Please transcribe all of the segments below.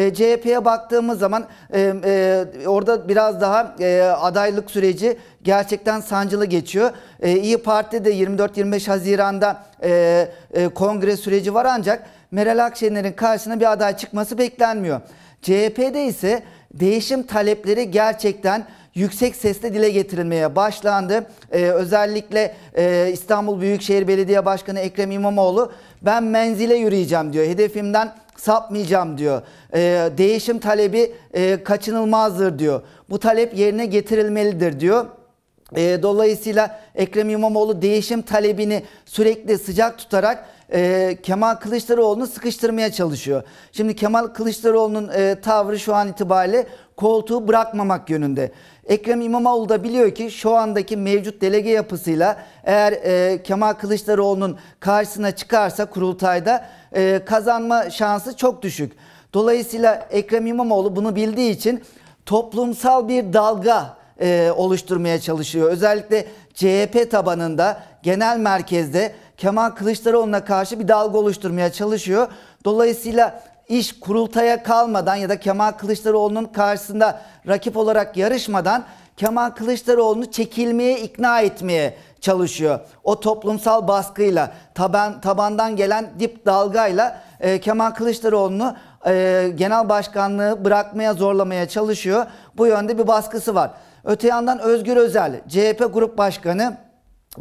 E, CHP'ye baktığımız zaman e, e, orada biraz daha e, adaylık süreci gerçekten sancılı geçiyor. E, İyi Parti de 24-25 Haziran'da e, e, kongre süreci var ancak Meral Akşener'in karşısına bir aday çıkması beklenmiyor. CHP'de ise değişim talepleri gerçekten yüksek sesle dile getirilmeye başlandı. Ee, özellikle e, İstanbul Büyükşehir Belediye Başkanı Ekrem İmamoğlu ben menzile yürüyeceğim diyor. Hedefimden sapmayacağım diyor. E, değişim talebi e, kaçınılmazdır diyor. Bu talep yerine getirilmelidir diyor. E, dolayısıyla Ekrem İmamoğlu değişim talebini sürekli sıcak tutarak e, Kemal Kılıçdaroğlu'nu sıkıştırmaya çalışıyor. Şimdi Kemal Kılıçdaroğlu'nun e, tavrı şu an itibariyle koltuğu bırakmamak yönünde. Ekrem İmamoğlu da biliyor ki şu andaki mevcut delege yapısıyla eğer e, Kemal Kılıçdaroğlu'nun karşısına çıkarsa kurultayda e, kazanma şansı çok düşük. Dolayısıyla Ekrem İmamoğlu bunu bildiği için toplumsal bir dalga e, oluşturmaya çalışıyor. Özellikle CHP tabanında genel merkezde Kemal Kılıçdaroğlu'na karşı bir dalga oluşturmaya çalışıyor. Dolayısıyla iş kurultaya kalmadan ya da Kemal Kılıçdaroğlu'nun karşısında rakip olarak yarışmadan Kemal Kılıçdaroğlu'nu çekilmeye ikna etmeye çalışıyor. O toplumsal baskıyla, taban tabandan gelen dip dalgayla e, Kemal Kılıçdaroğlu'nu e, genel başkanlığı bırakmaya zorlamaya çalışıyor. Bu yönde bir baskısı var. Öte yandan Özgür Özel, CHP Grup Başkanı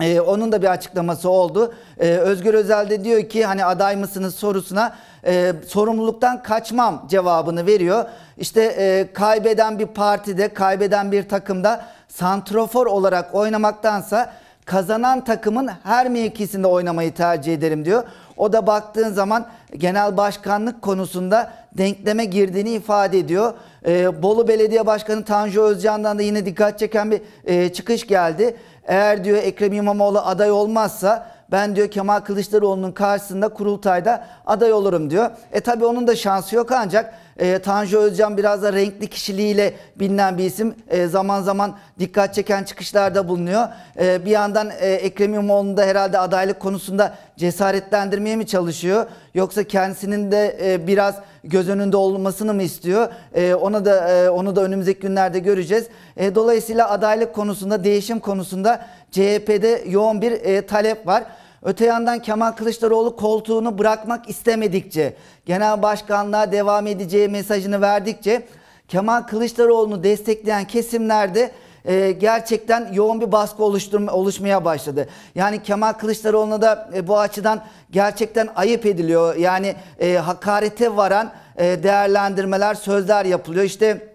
ee, onun da bir açıklaması oldu. Ee, Özgür Özel de diyor ki hani aday mısınız sorusuna e, sorumluluktan kaçmam cevabını veriyor. İşte e, kaybeden bir partide, kaybeden bir takımda santrofor olarak oynamaktansa kazanan takımın her mevkisinde oynamayı tercih ederim diyor. O da baktığın zaman genel başkanlık konusunda denkleme girdiğini ifade ediyor. Ee, Bolu Belediye Başkanı Tanju Özcan'dan da yine dikkat çeken bir e, çıkış geldi. Eğer diyor Ekrem İmamoğlu aday olmazsa ben diyor Kemal Kılıçdaroğlu'nun karşısında kurultayda aday olurum diyor. E tabi onun da şansı yok ancak e, Tanju Özcan biraz da renkli kişiliğiyle bilinen bir isim. E, zaman zaman dikkat çeken çıkışlarda bulunuyor. E, bir yandan e, Ekrem İmamoğlu'nu da herhalde adaylık konusunda cesaretlendirmeye mi çalışıyor? Yoksa kendisinin de e, biraz göz önünde olmasını mı istiyor? E, ona da e, onu da önümüzdeki günlerde göreceğiz. E, dolayısıyla adaylık konusunda, değişim konusunda CHP'de yoğun bir e, talep var. Öte yandan Kemal Kılıçdaroğlu koltuğunu bırakmak istemedikçe, genel başkanlığa devam edeceği mesajını verdikçe Kemal Kılıçdaroğlu'nu destekleyen kesimlerde e, gerçekten yoğun bir baskı oluşturma, oluşmaya başladı. Yani Kemal Kılıçdaroğlu'na da e, bu açıdan gerçekten ayıp ediliyor. Yani e, hakarete varan e, değerlendirmeler, sözler yapılıyor. İşte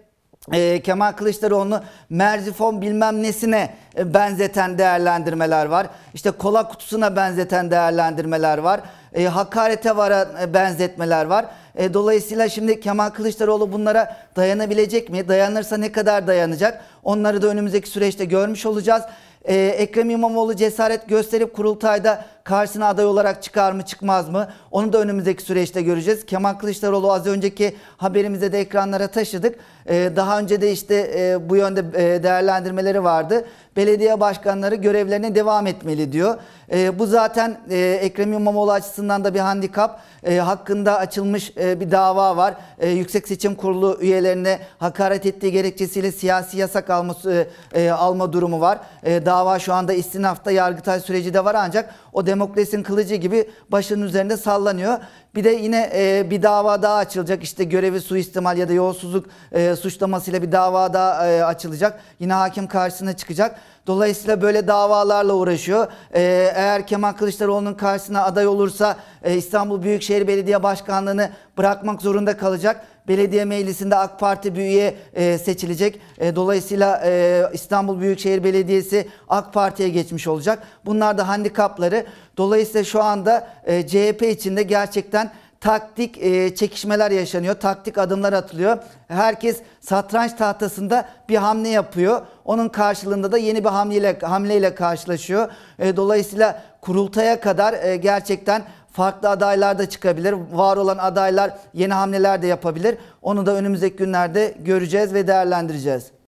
e, Kemal Kılıçdaroğlu'nu Merzifon bilmem nesine e, benzeten değerlendirmeler var. İşte kola kutusuna benzeten değerlendirmeler var. E, hakarete vara e, benzetmeler var. E, dolayısıyla şimdi Kemal Kılıçdaroğlu bunlara dayanabilecek mi? Dayanırsa ne kadar dayanacak? Onları da önümüzdeki süreçte görmüş olacağız. E, Ekrem İmamoğlu cesaret gösterip kurultayda karşısına aday olarak çıkar mı çıkmaz mı? Onu da önümüzdeki süreçte göreceğiz. Kemal Kılıçdaroğlu az önceki haberimize de ekranlara taşıdık. Ee, daha önce de işte e, bu yönde e, değerlendirmeleri vardı. Belediye başkanları görevlerine devam etmeli diyor. E, bu zaten e, Ekrem İmamoğlu açısından da bir handikap. E, hakkında açılmış e, bir dava var. E, Yüksek Seçim Kurulu üyelerine hakaret ettiği gerekçesiyle siyasi yasak alması, e, e alma durumu var. E, dava şu anda istinafta yargıtay süreci de var ancak o demokrasinin kılıcı gibi başının üzerinde sallanıyor. Bir de yine e, bir dava daha açılacak. İşte görevi suistimal ya da yolsuzluk e, suçlamasıyla bir dava daha e, açılacak. Yine hakim karşısına çıkacak. Dolayısıyla böyle davalarla uğraşıyor. Ee, eğer Kemal Kılıçdaroğlu'nun karşısına aday olursa e, İstanbul Büyükşehir Belediye Başkanlığı'nı bırakmak zorunda kalacak. Belediye meclisinde AK Parti büyüğe e, seçilecek. E, dolayısıyla e, İstanbul Büyükşehir Belediyesi AK Parti'ye geçmiş olacak. Bunlar da handikapları. Dolayısıyla şu anda e, CHP içinde gerçekten taktik e, çekişmeler yaşanıyor. Taktik adımlar atılıyor. Herkes satranç tahtasında bir hamle yapıyor. Onun karşılığında da yeni bir hamleyle hamleyle karşılaşıyor. E, dolayısıyla kurultaya kadar e, gerçekten farklı adaylar da çıkabilir. Var olan adaylar yeni hamleler de yapabilir. Onu da önümüzdeki günlerde göreceğiz ve değerlendireceğiz.